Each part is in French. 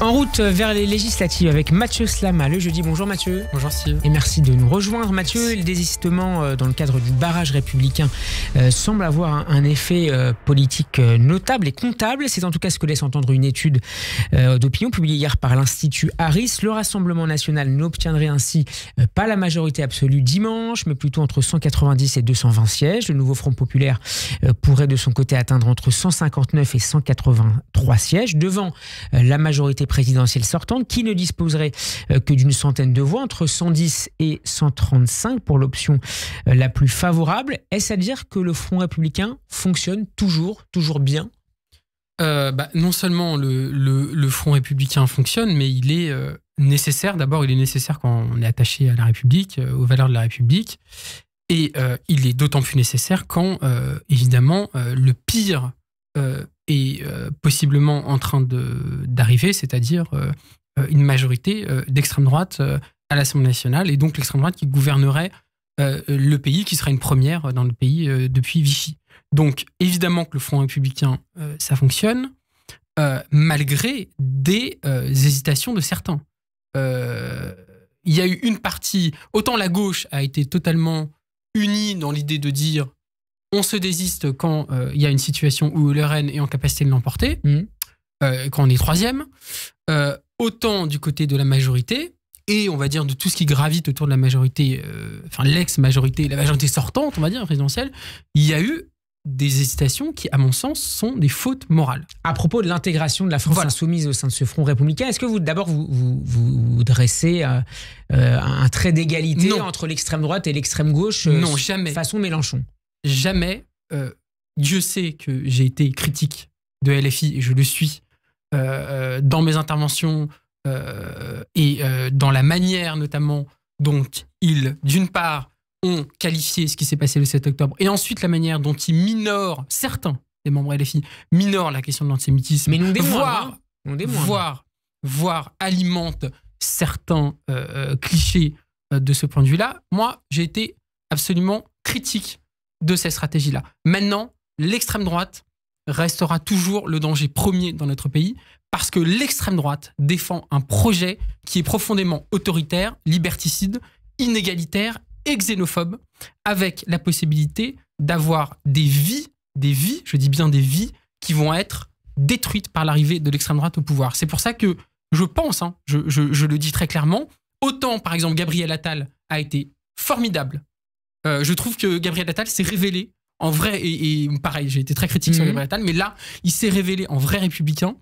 En route vers les législatives avec Mathieu Slama le jeudi. Bonjour Mathieu. Bonjour Steve. Et merci de nous rejoindre Mathieu. Le désistement euh, dans le cadre du barrage républicain euh, semble avoir un effet euh, politique notable et comptable. C'est en tout cas ce que laisse entendre une étude d'opinion publiée hier par l'Institut Harris. Le Rassemblement national n'obtiendrait ainsi pas la majorité absolue dimanche, mais plutôt entre 190 et 220 sièges. Le nouveau Front populaire pourrait de son côté atteindre entre 159 et 183 sièges devant la majorité présidentielle sortante qui ne disposerait euh, que d'une centaine de voix, entre 110 et 135 pour l'option euh, la plus favorable. Est-ce à dire que le Front républicain fonctionne toujours, toujours bien euh, bah, non seulement le, Front républicain fonctionne, mais il est nécessaire. D'abord, il est nécessaire quand on est attaché à la République, aux valeurs de la République. Et il est d'autant plus nécessaire quand, évidemment, le pire et euh, possiblement en train d'arriver, c'est-à-dire euh, euh, une majorité d'extrême droite à l'Assemblée nationale, et donc l'extrême droite qui gouvernerait le pays, qui serait une première dans le pays depuis Vichy. Donc évidemment que le Front républicain, ça fonctionne, malgré des hésitations de certains. Il y a eu une partie, autant la gauche a été totalement unie dans l'idée de dire on se désiste quand euh, il y a une situation où le Rennes est en capacité de l'emporter, mmh. euh, quand on est troisième. Euh, autant du côté de la majorité et on va dire de tout ce qui gravite autour de la majorité, enfin l'ex-majorité, la majorité sortante, on va dire présidentielle, il y a eu des hésitations qui, à mon sens, sont des fautes morales. À propos de l'intégration de la France insoumise au sein de ce front républicain, est-ce que vous, d'abord, vous, dressez un trait d'égalité entre l'extrême droite et l'extrême gauche Non, Façon Mélenchon jamais, euh, Dieu sait que j'ai été critique de LFI et je le suis euh, euh, dans mes interventions et dans la manière notamment dont ils, d'une part, ont qualifié ce qui s'est passé le 7 octobre et ensuite la manière dont ils minorent, certains des membres LFI, minorent la question de l'antisémitisme, Mais nous hein, hein. voire, alimentent certains clichés de ce point de vue-là. Moi, j'ai été absolument critique de ces stratégies-là. Maintenant, l'extrême droite restera toujours le danger premier dans notre pays parce que l'extrême droite défend un projet qui est profondément autoritaire, liberticide, inégalitaire et xénophobe, avec la possibilité d'avoir des vies, des vies, je dis bien des vies, qui vont être détruites par l'arrivée de l'extrême droite au pouvoir. C'est pour ça que je pense, hein, je le dis très clairement, autant par exemple Gabriel Attal a été formidable euh, je trouve que Gabriel Attal s'est révélé en vrai, et, pareil, j'ai été très critique sur mhm. Gabriel Attal, mais là, il s'est révélé en vrai républicain.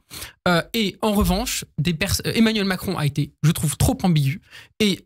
Euh, et en revanche, euh, Emmanuel Macron a été, je trouve, trop ambigu. Et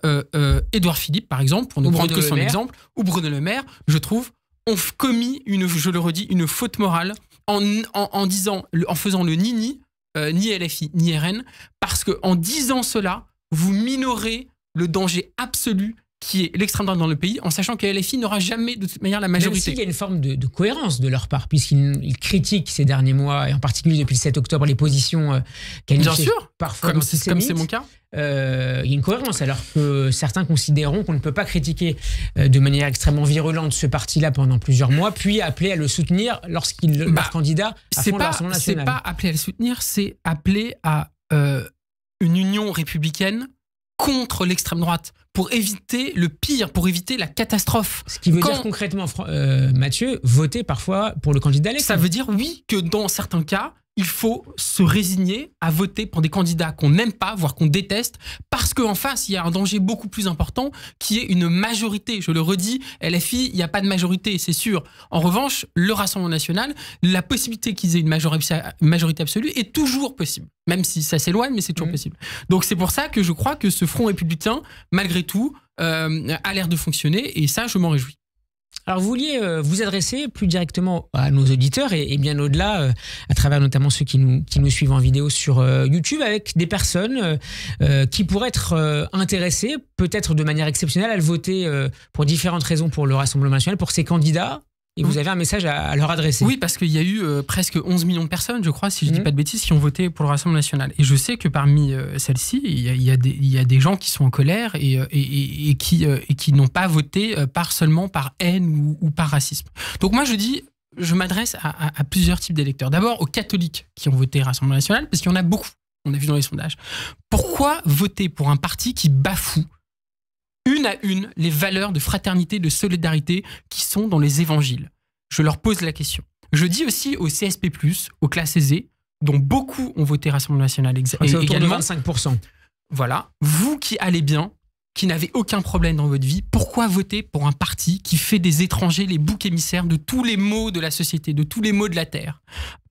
Édouard Philippe, par exemple, pour ne prendre que son exemple, ou Bruno Le Maire, je trouve, ont commis, une, je le redis, une faute morale en, en, disant, en faisant le ni-ni, ni LFI, ni RN, parce que en disant cela, vous minorez le danger absolu qui est l'extrême droite dans le pays, en sachant que LFI n'aura jamais de toute manière la majorité. Même il y a une forme de, cohérence de leur part, puisqu'ils critiquent ces derniers mois, et en particulier depuis le 7 octobre, les positions euh, qualifiées Bien sûr, parfois comme c'est mon cas. Euh, il y a une cohérence, alors que certains considéreront qu'on ne peut pas critiquer euh, de manière extrêmement virulente ce parti-là pendant plusieurs mois, puis appeler à le soutenir lorsqu'il bah, le candidat à fond pas, C'est pas appeler à le soutenir, c'est appeler à une union républicaine contre l'extrême droite pour éviter le pire, pour éviter la catastrophe. Ce qui veut dire concrètement, euh, Mathieu, voter parfois pour le candidat Ça veut dire, oui, que dans certains cas, il faut se résigner à voter pour des candidats qu'on n'aime pas, voire qu'on déteste, parce qu'en face, il y a un danger beaucoup plus important qui est une majorité. Je le redis, LFI, il n'y a pas de majorité, c'est sûr. En revanche, le Rassemblement national, la possibilité qu'ils aient une majorité absolue est toujours possible même si ça s'éloigne, mais c'est toujours mmh. possible. Donc c'est pour ça que je crois que ce front républicain, malgré tout, euh, a l'air de fonctionner, et ça, je m'en réjouis. Alors, vous vouliez euh, vous adresser plus directement à nos auditeurs et, bien au-delà, euh, à travers notamment ceux qui nous, suivent en vidéo sur euh, YouTube, avec des personnes qui pourraient être intéressées, peut-être de manière exceptionnelle, à le voter pour différentes raisons pour le Rassemblement national, pour ces candidats et vous hein avez un message à, leur adresser. Oui, parce qu'il y a eu euh, presque 11 millions de personnes, je crois, si je ne dis mm. pas de bêtises, qui ont voté pour le Rassemblement national. Et je sais que parmi euh, celles-ci, il y, a des gens qui sont en colère et, euh, qui, n'ont pas voté par seulement par haine ou, par racisme. Donc moi, je dis, je m'adresse à, à, plusieurs types d'électeurs. D'abord aux catholiques qui ont voté Rassemblement national, parce qu'il y en a beaucoup, on a vu dans les sondages. Pourquoi voter pour un parti qui bafoue une à une les valeurs de fraternité, de solidarité qui sont dans les évangiles. Je leur pose la question. Je dis aussi aux CSP+, aux classes aisées, dont beaucoup ont voté Rassemblement National et de 25%. Voilà. Vous qui allez bien, qui n'avez aucun problème dans votre vie, pourquoi voter pour un parti qui fait des étrangers les boucs émissaires de tous les maux de la société, de tous les maux de la Terre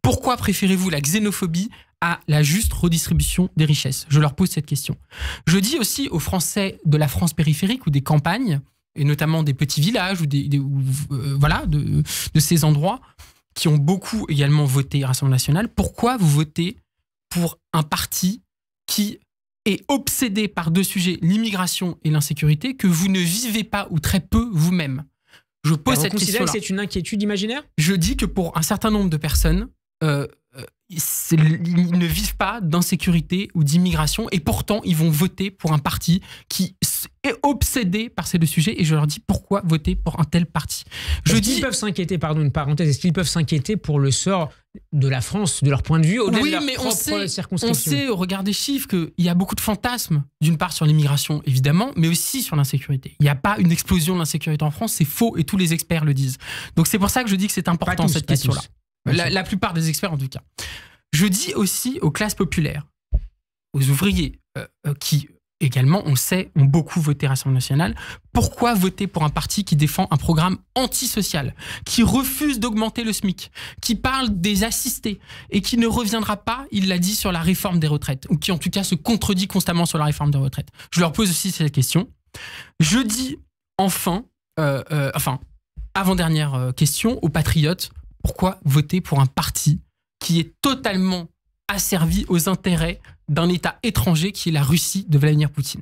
Pourquoi préférez-vous la xénophobie à la juste redistribution des richesses Je leur pose cette question. Je dis aussi aux Français de la France périphérique ou des campagnes, et notamment des petits villages ou des, euh, voilà de, ces endroits qui ont beaucoup également voté Rassemblement Nationale, pourquoi vous votez pour un parti qui est obsédé par deux sujets, l'immigration et l'insécurité, que vous ne vivez pas ou très peu vous-même Je pose bah, cette question. Vous considérez que c'est une inquiétude imaginaire Je dis que pour un certain nombre de personnes, euh, ils ne vivent pas d'insécurité ou d'immigration et pourtant ils vont voter pour un parti qui est obsédé par ces deux sujets et je leur dis pourquoi voter pour un tel parti. Je dis ils peuvent s'inquiéter pardon une parenthèse est-ce qu'ils peuvent s'inquiéter pour le sort de la France de leur point de vue au-delà oui, mais on sait, au regard des chiffres qu'il y a beaucoup de fantasmes d'une part sur l'immigration évidemment mais aussi sur l'insécurité. Il n'y a pas une explosion de l'insécurité en France, c'est faux et tous les experts le disent. Donc c'est pour ça que je dis que c'est important cette question là. La, plupart des experts, en tout cas. Je dis aussi aux classes populaires, aux ouvriers, euh, euh, qui également, on sait, ont beaucoup voté Rassemblement national, pourquoi voter pour un parti qui défend un programme antisocial, qui refuse d'augmenter le SMIC, qui parle des assistés et qui ne reviendra pas, il l'a dit, sur la réforme des retraites, ou qui en tout cas se contredit constamment sur la réforme des retraites Je leur pose aussi cette question. Je dis enfin, euh, enfin, avant-dernière question aux patriotes, pourquoi voter pour un parti qui est totalement asservi aux intérêts d'un État étranger qui est la Russie de Vladimir Poutine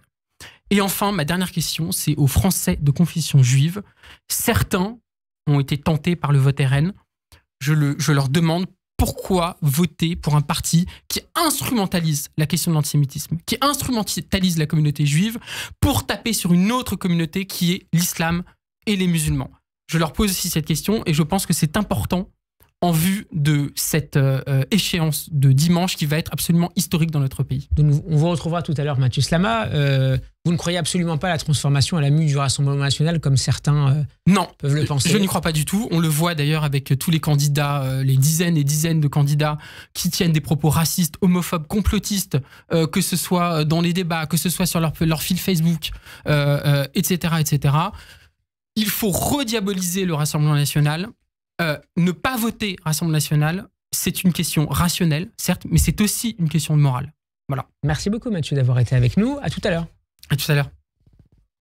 Et enfin, ma dernière question, c'est aux Français de confession juive. Certains ont été tentés par le vote RN. Je, je leur demande pourquoi voter pour un parti qui instrumentalise la question de l'antisémitisme, qui instrumentalise la communauté juive pour taper sur une autre communauté qui est l'islam et les musulmans je leur pose aussi cette question et je pense que c'est important en vue de cette euh, euh, échéance de dimanche qui va être absolument historique dans notre pays. on vous retrouvera tout à l'heure, Mathieu Slama. Euh, vous ne croyez absolument pas à la transformation à la mue du Rassemblement national comme certains peuvent le penser. Je n'y crois pas du tout. On le voit d'ailleurs avec tous les candidats, les dizaines et dizaines de candidats qui tiennent des propos racistes, homophobes, complotistes, que ce soit dans les débats, que ce soit sur leur, leur fil Facebook, etc., etc il faut rediaboliser le Rassemblement national. Euh, ne pas voter Rassemblement national, c'est une question rationnelle, certes, mais c'est aussi une question de morale. Voilà. Merci beaucoup, Mathieu, d'avoir été avec nous. À tout à l'heure. À tout à l'heure.